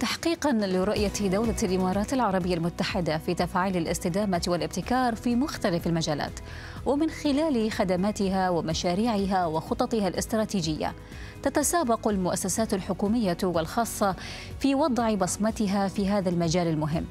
تحقيقا لرؤية دولة الإمارات العربية المتحدة في تفعيل الاستدامة والابتكار في مختلف المجالات ومن خلال خدماتها ومشاريعها وخططها الاستراتيجية تتسابق المؤسسات الحكومية والخاصة في وضع بصمتها في هذا المجال المهم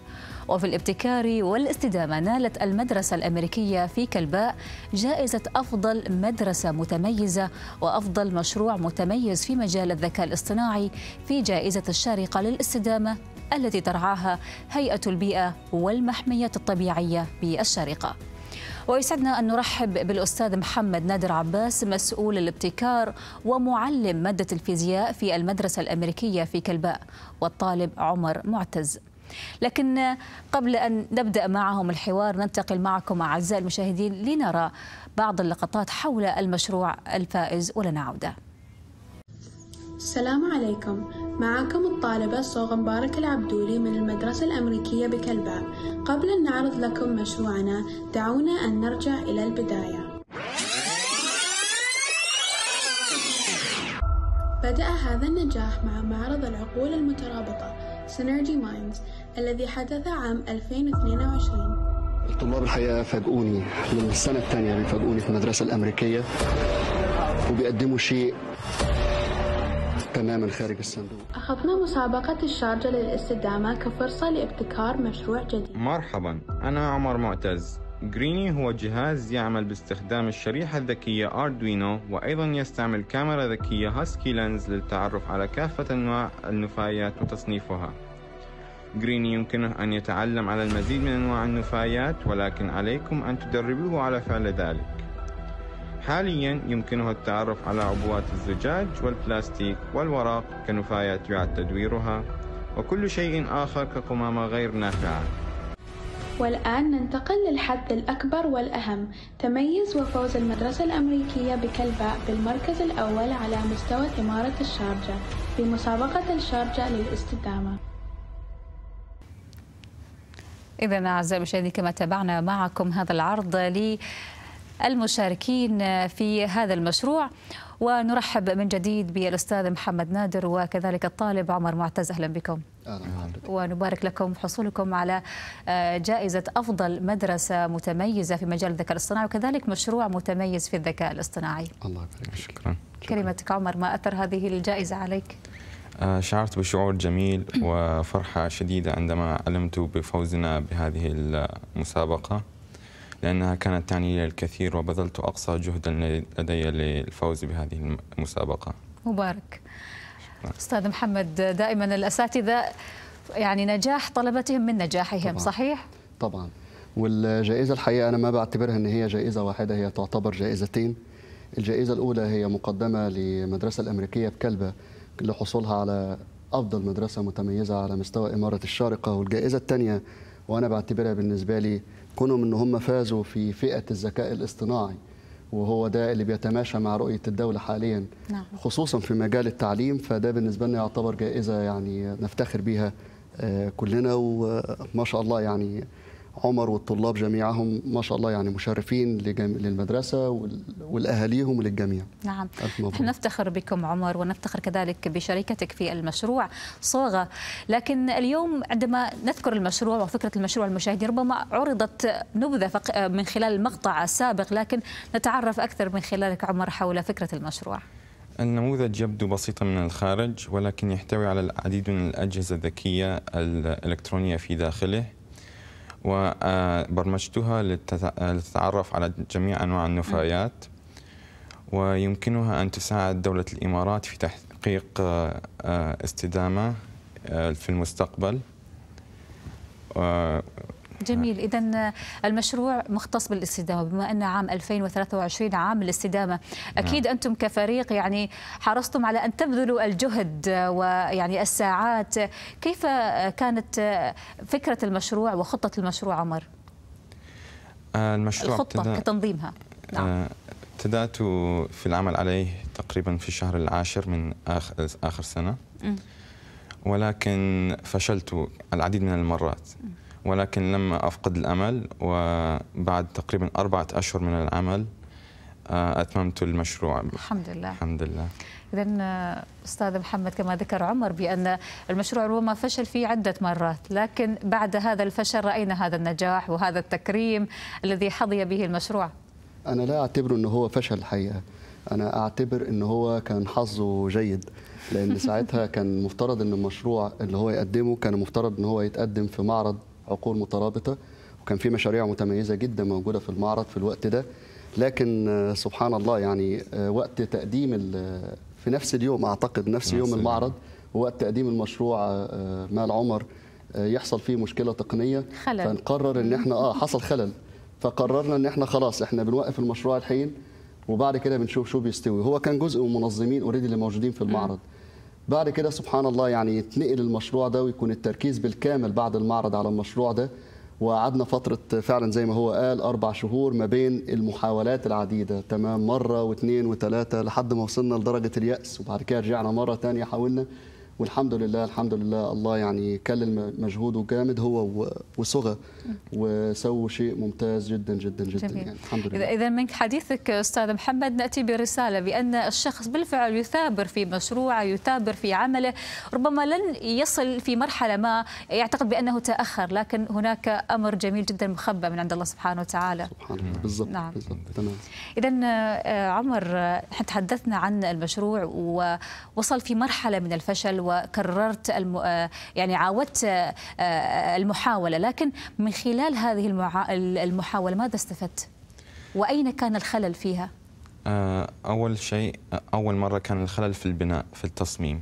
وفي الابتكار والاستدامة نالت المدرسة الأمريكية في كلباء جائزة أفضل مدرسة متميزة وأفضل مشروع متميز في مجال الذكاء الاصطناعي في جائزة الشارقة للاستدامة التي ترعاها هيئة البيئة والمحمية الطبيعية بالشارقة ويسعدنا أن نرحب بالأستاذ محمد نادر عباس مسؤول الابتكار ومعلم مادة الفيزياء في المدرسة الأمريكية في كلباء والطالب عمر معتز لكن قبل أن نبدأ معهم الحوار ننتقل معكم أعزائي المشاهدين لنرى بعض اللقطات حول المشروع الفائز ولنا عودة السلام عليكم معكم الطالبة صوغ مبارك العبدولي من المدرسة الأمريكية بكلباء قبل أن نعرض لكم مشروعنا دعونا أن نرجع إلى البداية بدأ هذا النجاح مع معرض العقول المترابطة Synergy Minds الذي حدث عام 2022 الطلاب الحقيقه فاجئوني من السنه الثانيه بيفاجئوني في المدرسه الامريكيه وبيقدموا شيء تماما خارج الصندوق أخذنا مسابقة الشارجة للاستدامة كفرصة لابتكار مشروع جديد مرحبا أنا عمر معتز جريني هو جهاز يعمل باستخدام الشريحة الذكية أردوينو وأيضا يستعمل كاميرا ذكية هاسكي لينز للتعرف على كافة أنواع النفايات وتصنيفها جريني يمكنه أن يتعلم على المزيد من أنواع النفايات ولكن عليكم أن تدربوه على فعل ذلك حاليا يمكنه التعرف على عبوات الزجاج والبلاستيك والورق كنفايات يعد تدويرها وكل شيء آخر كقمامة غير نافعة والآن ننتقل للحد الأكبر والأهم تميز وفوز المدرسة الأمريكية بكلباء بالمركز الأول على مستوى ثمارة الشارجة في مسابقة الشارجة للاستدامة إذا أعزائي المشاهدين كما تابعنا معكم هذا العرض للمشاركين في هذا المشروع ونرحب من جديد بالأستاذ محمد نادر وكذلك الطالب عمر معتز أهلا بكم ونبارك لكم حصولكم على جائزة أفضل مدرسة متميزة في مجال الذكاء الاصطناعي وكذلك مشروع متميز في الذكاء الاصطناعي الله يبارك شكرا كلمتك عمر ما أثر هذه الجائزة عليك؟ آه، شعرت بشعور جميل وفرحة شديدة عندما علمت بفوزنا بهذه المسابقة لأنها كانت تعني لي الكثير وبذلت أقصى جهد لدي للفوز بهذه المسابقة مبارك شكرا. أستاذ محمد دائما الأساتذة يعني نجاح طلبتهم من نجاحهم طبعا. صحيح؟ طبعا والجائزة الحقيقة أنا ما بعتبرها أن هي جائزة واحدة هي تعتبر جائزتين الجائزة الأولى هي مقدمة للمدرسة الأمريكية بكلبة لحصولها على أفضل مدرسة متميزة على مستوى إمارة الشارقة والجائزة الثانية وأنا بعتبرها بالنسبة لي كونهم إن هم فازوا في فئة الذكاء الاصطناعي وهو ده اللي بيتماشى مع رؤية الدولة حاليا نعم. خصوصا في مجال التعليم فده بالنسبة لنا يعتبر جائزة يعني نفتخر بيها آه، كلنا وما شاء الله يعني عمر والطلاب جميعهم ما شاء الله يعني مشرفين للمدرسة والأهاليهم وللجميع نعم نحن نفتخر بكم عمر ونفتخر كذلك بشركتك في المشروع صوغة لكن اليوم عندما نذكر المشروع وفكرة المشروع المشاهدين ربما عرضت نبذة من خلال المقطع السابق لكن نتعرف أكثر من خلالك عمر حول فكرة المشروع النموذج يبدو بسيطا من الخارج ولكن يحتوي على العديد من الأجهزة الذكية الإلكترونية في داخله وبرمجتها لتتعرف على جميع أنواع النفايات ويمكنها أن تساعد دولة الإمارات في تحقيق آه، استدامة آه، في المستقبل آه، جميل اذا المشروع مختص بالاستدامه بما ان عام 2023 عام الاستدامه نعم. اكيد نعم. انتم كفريق يعني حرصتم على ان تبذلوا الجهد ويعني الساعات كيف كانت فكره المشروع وخطه المشروع عمر المشروع الخطه تدا... كتنظيمها نعم. آه، ابتدات في العمل عليه تقريبا في الشهر العاشر من اخر اخر سنه م. ولكن فشلت العديد من المرات م. ولكن لما أفقد الأمل وبعد تقريبا أربعة أشهر من العمل آه، أتممت المشروع الحمد لله الحمد لله إذا آه، أستاذ محمد كما ذكر عمر بأن المشروع ربما فشل فيه عدة مرات لكن بعد هذا الفشل رأينا هذا النجاح وهذا التكريم الذي حظي به المشروع أنا لا أعتبره أنه هو فشل الحقيقة أنا أعتبر أنه هو كان حظه جيد لأن ساعتها كان مفترض أن المشروع اللي هو يقدمه كان مفترض أنه هو يتقدم في معرض عقول مترابطه وكان في مشاريع متميزه جدا موجوده في المعرض في الوقت ده لكن آه، سبحان الله يعني آه، وقت تقديم آه، في نفس اليوم اعتقد نفس يوم المعرض وقت تقديم المشروع مال عمر يحصل فيه مشكله تقنيه خلل فنقرر ان احنا اه حصل خلل فقررنا ان احنا خلاص احنا بنوقف المشروع الحين وبعد كده بنشوف شو بيستوي هو كان جزء من منظمين اوريدي اللي موجودين في المعرض م. بعد كده سبحان الله يعني يتنقل المشروع ده ويكون التركيز بالكامل بعد المعرض على المشروع ده وقعدنا فترة فعلا زي ما هو قال أربع شهور ما بين المحاولات العديدة تمام مرة واثنين وثلاثة لحد ما وصلنا لدرجة اليأس وبعد كده رجعنا مرة تانية حاولنا والحمد لله الحمد لله الله يعني كلل مجهوده جامد هو وصغى وسووا شيء ممتاز جدا جدا جدا جميل. يعني الحمد لله اذا من حديثك استاذ محمد ناتي برساله بان الشخص بالفعل يثابر في مشروعه يثابر في عمله ربما لن يصل في مرحله ما يعتقد بانه تاخر لكن هناك امر جميل جدا مخبى من عند الله سبحانه وتعالى سبحان الله بالضبط نعم بالضبط تمام اذا آه، عمر آه، تحدثنا عن المشروع ووصل في مرحله من الفشل و وكررت الم... آه، يعني عاودت آه، آه، المحاوله لكن من خلال هذه المع... المحاوله ماذا استفدت؟ واين كان الخلل فيها؟ اول شيء اول مره كان الخلل في البناء في التصميم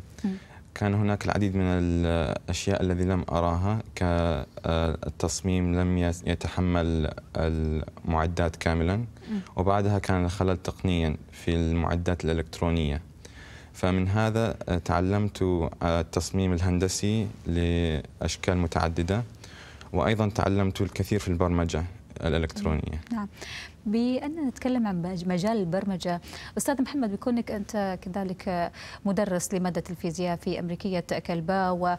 كان هناك العديد من الاشياء الذي لم اراها كالتصميم لم يتحمل المعدات كاملا وبعدها كان الخلل تقنيا في المعدات الالكترونيه فمن هذا آه، تعلمت آه، التصميم الهندسي لأشكال متعددة وأيضا تعلمت الكثير في البرمجة الإلكترونية نعم بأننا نتكلم عن مجال البرمجة أستاذ محمد بكونك أنت كذلك مدرس لمادة الفيزياء في أمريكية كلبا و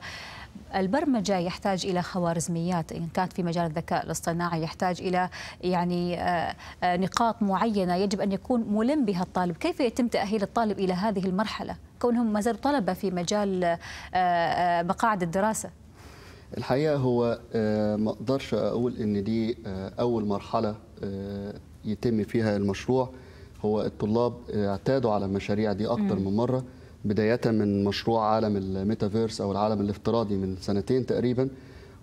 البرمجة يحتاج إلى خوارزميات إن كانت في مجال الذكاء الاصطناعي يحتاج إلى يعني آه، آه، نقاط معينة يجب أن يكون ملم بها الطالب كيف يتم تأهيل الطالب إلى هذه المرحلة كونهم ما زالوا طلبة في مجال آه، مقاعد الدراسة الحقيقة هو ما أقدرش أقول إن دي أول مرحلة يتم فيها المشروع هو الطلاب اعتادوا على المشاريع دي أكتر من مرة بداية من مشروع عالم الميتافيرس أو العالم الافتراضي من سنتين تقريبا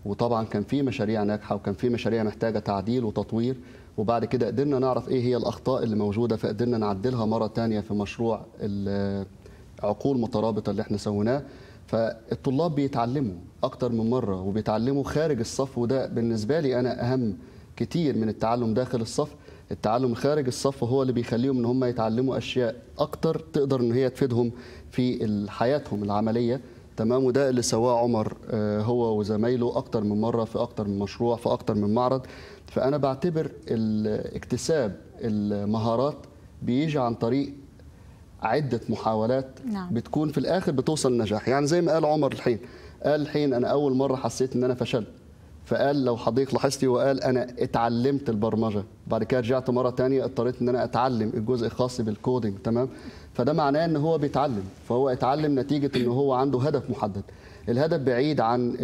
وطبعا كان في مشاريع ناجحة وكان في مشاريع محتاجة تعديل وتطوير وبعد كده قدرنا نعرف إيه هي الأخطاء اللي موجودة فقدرنا نعدلها مرة تانية في مشروع العقول مترابطة اللي احنا سويناه فالطلاب بيتعلموا أكتر من مرة وبيتعلموا خارج الصف وده بالنسبة لي أنا أهم كتير من التعلم داخل الصف التعلم خارج الصف هو اللي بيخليهم ان هم يتعلموا اشياء اكتر تقدر ان هي تفيدهم في حياتهم العمليه تمام وده اللي سواه عمر آه، هو وزمايله اكتر من مره في اكتر من مشروع في اكتر من معرض فانا بعتبر اكتساب المهارات بيجي عن طريق عده محاولات نعم. بتكون في الاخر بتوصل لنجاح يعني زي ما قال عمر الحين قال الحين انا اول مره حسيت ان انا فشلت فقال لو حضرتك لاحظتي وقال انا اتعلمت البرمجه بعد كده رجعت مره تانية اضطريت ان انا اتعلم الجزء الخاص بالكودينج تمام فده معناه ان هو بيتعلم فهو اتعلم نتيجه ان هو عنده هدف محدد الهدف بعيد عن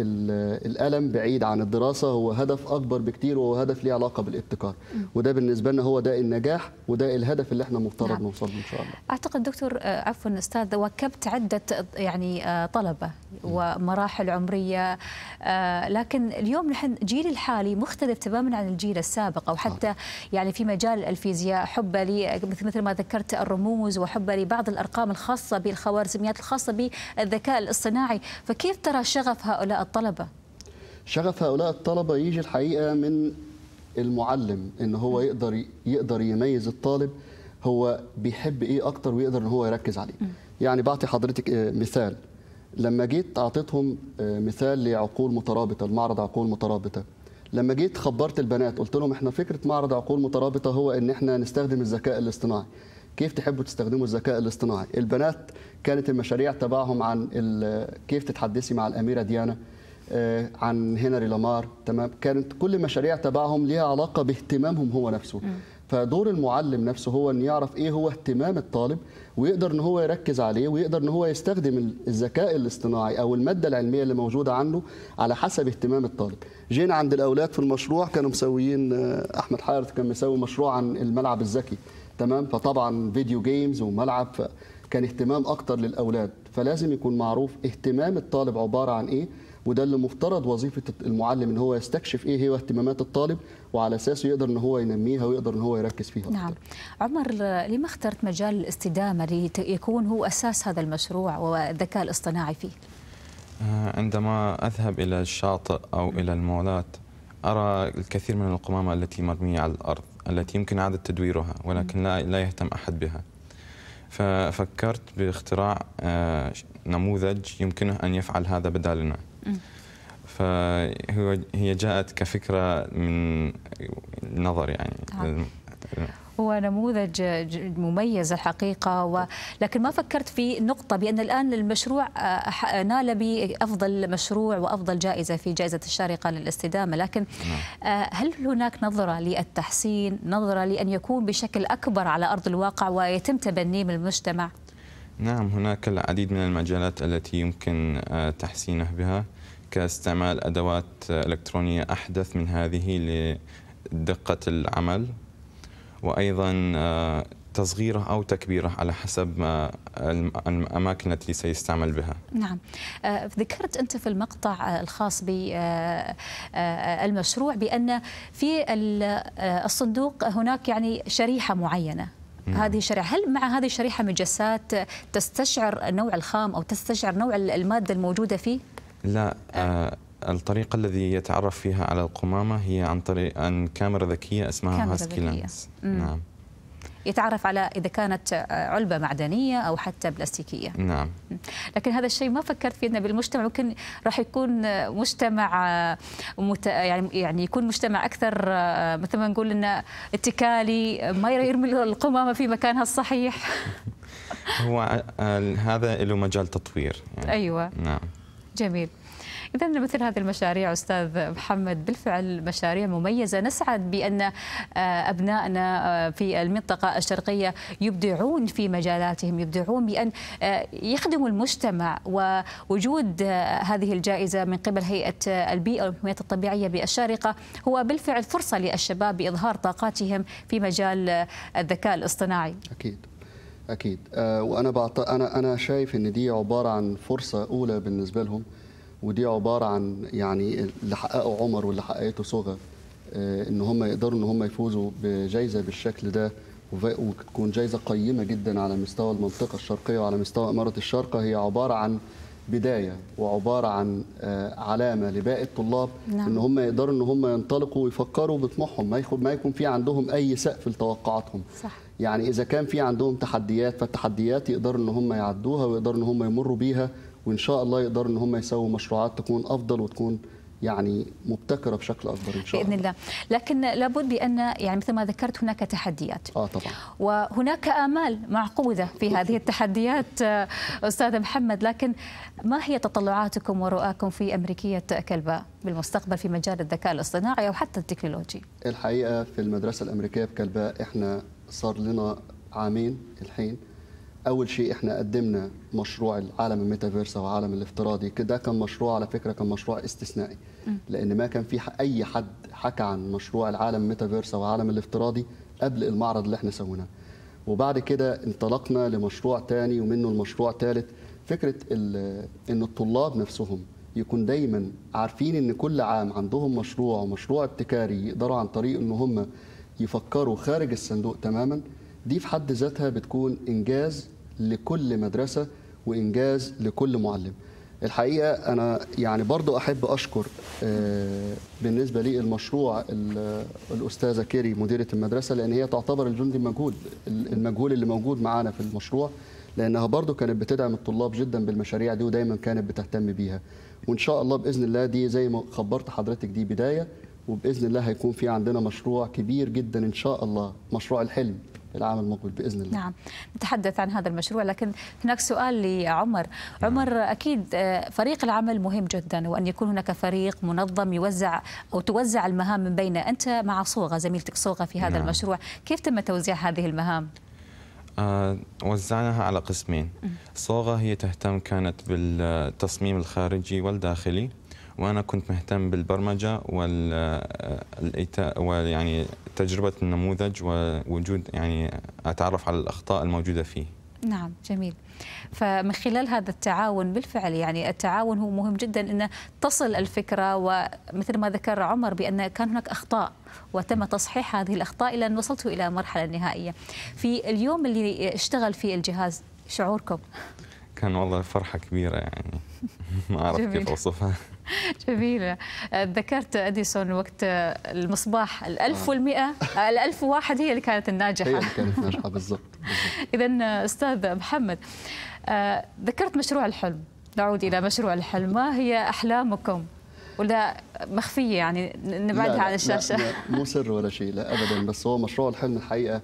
الألم بعيد عن الدراسة هو هدف أكبر بكتير وهو هدف ليه علاقة بالابتكار وده بالنسبة لنا هو ده النجاح وده الهدف اللي احنا مفترض نعم. نوصل له إن شاء الله أعتقد دكتور آه، عفوا أستاذ وكبت عدة يعني آه، طلبة ومراحل عمرية آه، لكن اليوم نحن جيل الحالي مختلف تماما عن الجيل السابق أو حتى يعني في مجال الفيزياء حبه مثل ما ذكرت الرموز وحبه لبعض الأرقام الخاصة بالخوارزميات الخاصة بالذكاء الاصطناعي فكيف كيف ترى شغف هؤلاء الطلبة؟ شغف هؤلاء الطلبة يجي الحقيقة من المعلم ان هو يقدر يقدر يميز الطالب هو بيحب ايه اكتر ويقدر ان هو يركز عليه يعني بعطي حضرتك آه، مثال لما جيت اعطيتهم آه، مثال لعقول مترابطه المعرض عقول مترابطه لما جيت خبرت البنات قلت لهم احنا فكره معرض عقول مترابطه هو ان احنا نستخدم الذكاء الاصطناعي كيف تحبوا تستخدموا الذكاء الاصطناعي البنات كانت المشاريع تبعهم عن كيف تتحدثي مع الاميره ديانا آه، عن هنري لامار تمام كانت كل المشاريع تبعهم ليها علاقه باهتمامهم هو نفسه فدور المعلم نفسه هو ان يعرف ايه هو اهتمام الطالب ويقدر ان هو يركز عليه ويقدر ان هو يستخدم الذكاء الاصطناعي او الماده العلميه اللي موجوده عنده على حسب اهتمام الطالب جينا عند الاولاد في المشروع كانوا مسويين آه، احمد حارث كان مسوي مشروع عن الملعب الذكي تمام فطبعا فيديو جيمز وملعب كان اهتمام اكتر للاولاد فلازم يكون معروف اهتمام الطالب عباره عن ايه وده اللي مفترض وظيفه المعلم ان هو يستكشف ايه هي اهتمامات الطالب وعلى اساسه يقدر ان هو ينميها ويقدر ان هو يركز فيها نعم أكثر. عمر لما اخترت مجال الاستدامه ليكون هو اساس هذا المشروع والذكاء الاصطناعي فيه آه، عندما اذهب الى الشاطئ او الى المولات ارى الكثير من القمامه التي مرميه على الارض التي يمكن إعادة تدويرها ولكن لا لا يهتم أحد بها ففكرت باختراع آه، نموذج يمكنه أن يفعل هذا بدالنا فهي جاءت كفكرة من نظر يعني آه. هو نموذج مميز الحقيقة ولكن ما فكرت في نقطة بأن الآن المشروع آه، نال بأفضل مشروع وأفضل جائزة في جائزة الشارقة للاستدامة لكن نعم. آه، هل هناك نظرة للتحسين نظرة لأن يكون بشكل أكبر على أرض الواقع ويتم تبنيه من المجتمع نعم هناك العديد من المجالات التي يمكن آه، تحسينه بها كاستعمال أدوات إلكترونية أحدث من هذه لدقة العمل وايضا آه، تصغيره او تكبيره على حسب الاماكن التي سيستعمل بها. نعم آه، ذكرت انت في المقطع آه، الخاص بالمشروع بان في الصندوق هناك يعني شريحه معينه نعم. هذه الشريحة هل مع هذه الشريحة مجسات تستشعر نوع الخام أو تستشعر نوع المادة الموجودة فيه؟ لا آه الطريقة الذي يتعرف فيها على القمامة هي عن طريق عن كاميرا ذكية اسمها هاسكي لانس نعم يتعرف على إذا كانت علبة معدنية أو حتى بلاستيكية نعم لكن هذا الشيء ما فكرت فيه أنه بالمجتمع ممكن راح يكون مجتمع مت... يعني يعني يكون مجتمع أكثر مثل ما نقول أنه اتكالي ما يرمي القمامة في مكانها الصحيح هو آه، هذا له مجال تطوير يعني. أيوة نعم جميل إذا مثل هذه المشاريع أستاذ محمد بالفعل مشاريع مميزة نسعد بأن آه، أبنائنا آه، في المنطقة الشرقية يبدعون في مجالاتهم يبدعون بأن آه، يخدموا المجتمع ووجود هذه الجائزة من قبل هيئة البيئة والمحميات الطبيعية بالشارقة هو بالفعل فرصة للشباب بإظهار طاقاتهم في مجال الذكاء الاصطناعي أكيد اكيد اكيد وانا بعط... انا انا شايف ان دي عباره عن فرصه اولى بالنسبه لهم ودي عباره عن يعني اللي حققه عمر واللي حققته صغر آه، ان هم يقدروا ان هم يفوزوا بجائزه بالشكل ده وتكون جائزه قيمه جدا على مستوى المنطقه الشرقيه وعلى مستوى اماره الشرق هي عباره عن بدايه وعباره عن آه، علامه لباقي الطلاب نعم. ان هم يقدروا ان هم ينطلقوا ويفكروا بطموحهم ما ما يكون في عندهم اي سقف لتوقعاتهم صح. يعني اذا كان في عندهم تحديات فالتحديات يقدروا ان هم يعدوها ويقدروا ان هم يمروا بيها وان شاء الله يقدروا ان هم يسووا مشروعات تكون افضل وتكون يعني مبتكره بشكل اكبر ان شاء الله باذن الله، لكن لابد بان يعني مثل ما ذكرت هناك تحديات. اه طبعا. وهناك امال معقوده في هذه التحديات آه، استاذ محمد، لكن ما هي تطلعاتكم ورؤاكم في امريكيه كلبا بالمستقبل في مجال الذكاء الاصطناعي او حتى التكنولوجي؟ الحقيقه في المدرسه الامريكيه بكلبا احنا صار لنا عامين الحين اول شيء احنا قدمنا مشروع العالم الميتافيرس او العالم الافتراضي ده كان مشروع على فكره كان مشروع استثنائي لان ما كان في اي حد حكى عن مشروع العالم الميتافيرس او العالم الافتراضي قبل المعرض اللي احنا سويناه وبعد كده انطلقنا لمشروع تاني ومنه المشروع ثالث فكره ان الطلاب نفسهم يكون دايما عارفين ان كل عام عندهم مشروع ومشروع ابتكاري يقدروا عن طريق ان هم يفكروا خارج الصندوق تماما دي في حد ذاتها بتكون انجاز لكل مدرسة وإنجاز لكل معلم الحقيقة أنا يعني برضو أحب أشكر آه، بالنسبة لي المشروع الأستاذة كيري مديرة المدرسة لأن هي تعتبر الجندي المجهول المجهول اللي موجود معانا في المشروع لأنها برضو كانت بتدعم الطلاب جدا بالمشاريع دي ودايما كانت بتهتم بيها وإن شاء الله بإذن الله دي زي ما خبرت حضرتك دي بداية وبإذن الله هيكون في عندنا مشروع كبير جدا إن شاء الله مشروع الحلم العام المقبل باذن الله نعم نتحدث عن هذا المشروع لكن هناك سؤال لعمر عمر اكيد آه، فريق العمل مهم جدا وان يكون هناك فريق منظم يوزع او توزع المهام من بين انت مع صوغه زميلتك صوغه في هذا نعم. المشروع كيف تم توزيع هذه المهام آه وزعناها على قسمين صوغه هي تهتم كانت بالتصميم الخارجي والداخلي وانا كنت مهتم بالبرمجه والايتاء ويعني تجربه النموذج ووجود يعني اتعرف على الاخطاء الموجوده فيه نعم جميل فمن خلال هذا التعاون بالفعل يعني التعاون هو مهم جدا أن تصل الفكرة ومثل ما ذكر عمر بأن كان هناك أخطاء وتم تصحيح هذه الأخطاء إلى أن وصلتوا إلى المرحله النهائيه في اليوم اللي اشتغل فيه الجهاز شعوركم؟ كان والله فرحة كبيرة يعني ما أعرف كيف أوصفها جميلة ذكرت أديسون وقت المصباح الألف آه. والمئة الألف واحد هي اللي كانت الناجحة هي اللي كانت ناجحة بالضبط إذا أستاذ محمد آه، ذكرت مشروع الحلم نعود إلى مشروع الحلم ما هي أحلامكم ولا مخفية يعني نبعدها على الشاشة لا, لا مو سر ولا شيء لا أبدا بس هو مشروع الحلم الحقيقة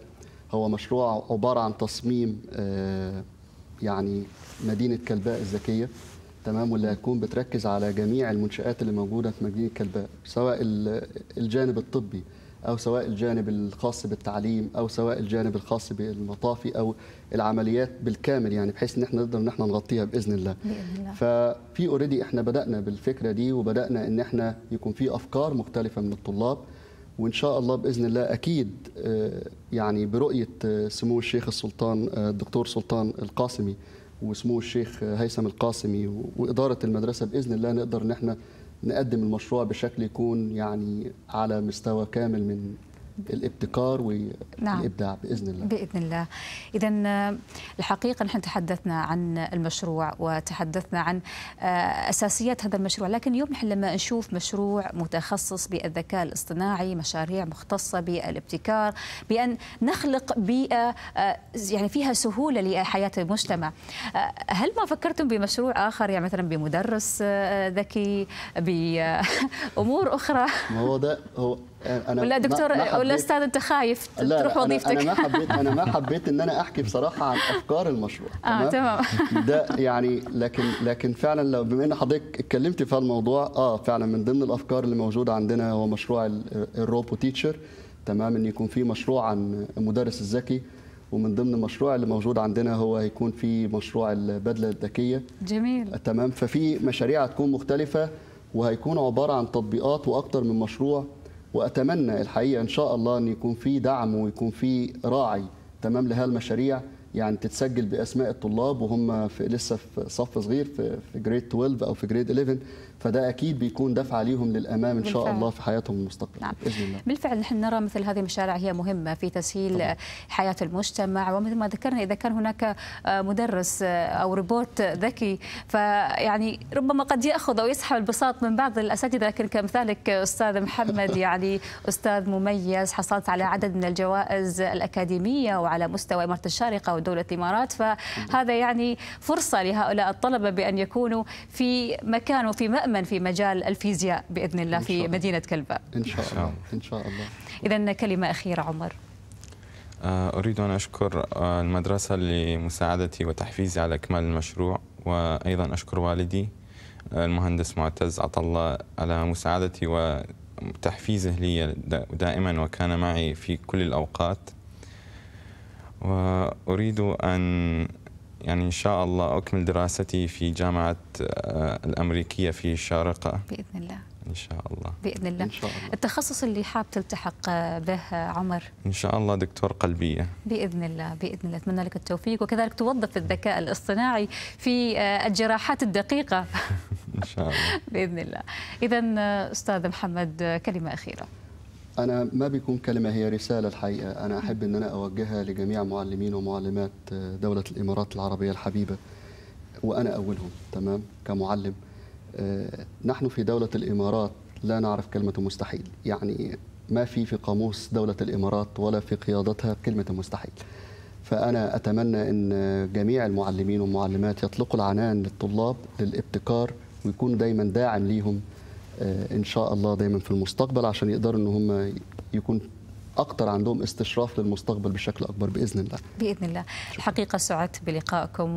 هو مشروع عبارة عن تصميم آه، يعني مدينة كلباء الذكية تمام واللي هتكون بتركز على جميع المنشآت اللي موجودة في مدينة كلباء سواء الجانب الطبي أو سواء الجانب الخاص بالتعليم أو سواء الجانب الخاص بالمطافي أو العمليات بالكامل يعني بحيث ان احنا نقدر ان احنا نغطيها باذن الله. باذن الله. ففي اوريدي احنا بدانا بالفكره دي وبدانا ان احنا يكون في افكار مختلفه من الطلاب وان شاء الله باذن الله اكيد آه، يعني برؤيه آه، سمو الشيخ السلطان آه، الدكتور سلطان القاسمي وسمو الشيخ هيثم القاسمي وإدارة المدرسة بإذن الله نقدر إن احنا نقدم المشروع بشكل يكون يعني على مستوى كامل من الابتكار نعم. والابداع نعم. باذن الله باذن الله اذا آه، الحقيقه نحن تحدثنا عن المشروع وتحدثنا عن آه، اساسيات هذا المشروع لكن اليوم نحن لما نشوف مشروع متخصص بالذكاء الاصطناعي مشاريع مختصه بالابتكار بان نخلق بيئه آه، يعني فيها سهوله لحياه المجتمع هل ما فكرتم بمشروع اخر يعني مثلا بمدرس ذكي بامور اخرى ما هو ده هو أنا ولا دكتور ولا استاذ انت خايف تروح وظيفتك أنا, انا ما حبيت انا ما حبيت ان انا احكي بصراحه عن افكار المشروع اه تمام ده يعني لكن لكن فعلا لو بما ان حضرتك اتكلمت في الموضوع اه فعلا من ضمن الافكار اللي موجوده عندنا هو مشروع الروبو تيتشر تمام ان يكون في مشروع عن المدرس الذكي ومن ضمن المشروع اللي موجود عندنا هو هيكون في مشروع البدله الذكيه جميل تمام ففي مشاريع هتكون مختلفه وهيكون عباره عن تطبيقات واكثر من مشروع واتمنى الحقيقه ان شاء الله ان يكون في دعم ويكون في راعي تمام لهالمشاريع يعني تتسجل باسماء الطلاب وهم في لسه في صف صغير في, في جريد 12 او في جريد 11 فده اكيد بيكون دفعه ليهم للامام ان شاء الله في حياتهم المستقبليه نعم. باذن الله بالفعل نحن نرى مثل هذه المشاريع هي مهمه في تسهيل طبعا. حياه المجتمع ومثل ما ذكرنا اذا كان هناك آه، مدرس آه، او روبوت ذكي فيعني ربما قد ياخذ او يسحب البساط من بعض الاساتذه لكن كمثالك استاذ محمد يعني استاذ مميز حصلت على عدد من الجوائز الاكاديميه وعلى مستوى اماره الشارقه ودوله الامارات فهذا يعني فرصه لهؤلاء الطلبه بان يكونوا في مكان وفي مأمن تماما في مجال الفيزياء باذن الله في الله. مدينه كلباء ان شاء الله ان شاء الله اذا كلمه اخيره عمر آه، اريد ان اشكر آه، المدرسه لمساعدتي وتحفيزي على اكمال المشروع وايضا اشكر والدي آه، المهندس معتز عطا الله على مساعدتي وتحفيزه لي دائما وكان معي في كل الاوقات واريد ان يعني إن شاء الله أكمل دراستي في جامعة آه، الأمريكية في الشارقة بإذن الله إن شاء الله بإذن الله, إن شاء الله. التخصص اللي حاب تلتحق آه، به آه، عمر إن شاء الله دكتور قلبية بإذن الله بإذن الله أتمنى لك التوفيق وكذلك توظف الذكاء الاصطناعي في الجراحات الدقيقة إن شاء الله بإذن الله إذا أستاذ محمد كلمة أخيرة أنا ما بيكون كلمة هي رسالة الحقيقة أنا أحب أن أنا أوجهها لجميع معلمين ومعلمات آه، دولة الإمارات العربية الحبيبة وأنا أولهم تمام كمعلم آه، نحن في دولة الإمارات لا نعرف كلمة مستحيل يعني ما في في قاموس دولة الإمارات ولا في قيادتها كلمة مستحيل فأنا أتمنى أن جميع المعلمين والمعلمات يطلقوا العنان للطلاب للابتكار ويكون دايما داعم ليهم آه، ان شاء الله دايما في المستقبل عشان يقدروا ان هم يكون اكتر عندهم استشراف للمستقبل بشكل اكبر باذن الله باذن الله الحقيقه سعدت بلقائكم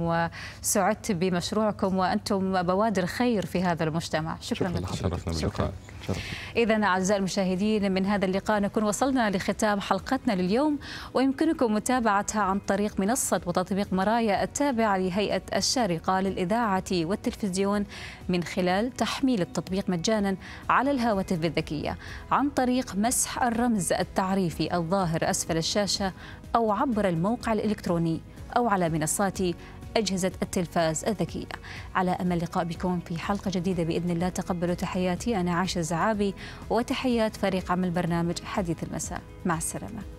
وسعدت بمشروعكم وانتم بوادر خير في هذا المجتمع شكرا, شكرا لك شرفنا بلقائك إذا أعزائي المشاهدين من هذا اللقاء نكون وصلنا لختام حلقتنا لليوم ويمكنكم متابعتها عن طريق منصة وتطبيق مرايا التابع لهيئة الشارقة للإذاعة والتلفزيون من خلال تحميل التطبيق مجانا على الهواتف الذكية عن طريق مسح الرمز التعريفي الظاهر أسفل الشاشة أو عبر الموقع الإلكتروني أو على منصات أجهزة التلفاز الذكية على أمل لقاء بكم في حلقة جديدة بإذن الله تقبلوا تحياتي أنا عائشة الزعابي وتحيات فريق عمل برنامج حديث المساء مع السلامة